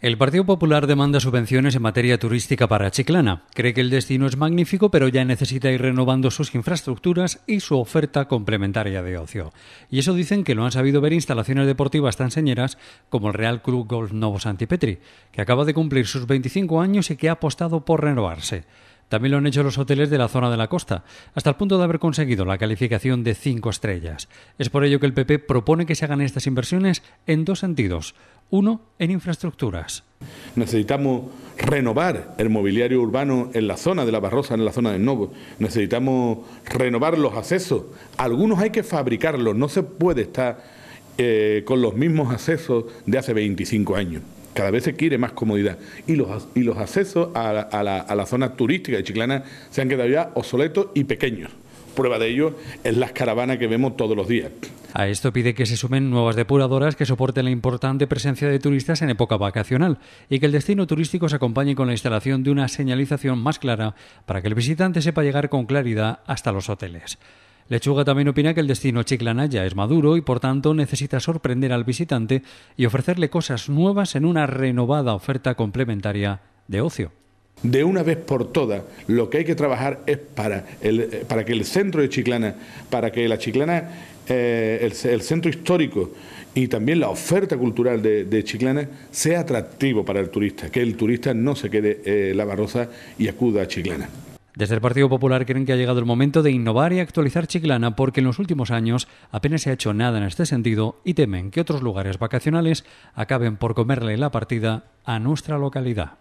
El Partido Popular demanda subvenciones en materia turística para Chiclana. Cree que el destino es magnífico, pero ya necesita ir renovando sus infraestructuras y su oferta complementaria de ocio. Y eso dicen que lo han sabido ver instalaciones deportivas tan señeras como el Real Club Golf Novo Santipetri, que acaba de cumplir sus 25 años y que ha apostado por renovarse. También lo han hecho los hoteles de la zona de la costa, hasta el punto de haber conseguido la calificación de cinco estrellas. Es por ello que el PP propone que se hagan estas inversiones en dos sentidos. Uno, en infraestructuras. Necesitamos renovar el mobiliario urbano en la zona de la Barrosa, en la zona del Novo. Necesitamos renovar los accesos. Algunos hay que fabricarlos, no se puede estar eh, con los mismos accesos de hace 25 años cada vez se quiere más comodidad. Y los, accesos a la, zona turística de Chiclana se han quedado ya obsoletos y pequeños. Prueba de ello es las caravanas que vemos todos los días. A esto pide que se sumen nuevas depuradoras que soporten la importante presencia de turistas en época vacacional y que el destino turístico se acompañe con la instalación de una señalización más clara para que el visitante sepa llegar con claridad hasta los hoteles. Lechuga también opina que el destino chiclana ya es maduro y por tanto necesita sorprender al visitante y ofrecerle cosas nuevas en una renovada oferta complementaria de ocio. De una vez por todas, lo que hay que trabajar es para, para que el centro de Chiclana, para que la Chiclana, eh, el, centro histórico y también la oferta cultural de, Chiclana sea atractivo para el turista, que el turista no se quede eh, en la barroza y acuda a Chiclana. Desde el Partido Popular creen que ha llegado el momento de innovar y actualizar Chiclana porque en los últimos años apenas se ha hecho nada en este sentido y temen que otros lugares vacacionales acaben por comerle la partida a nuestra localidad.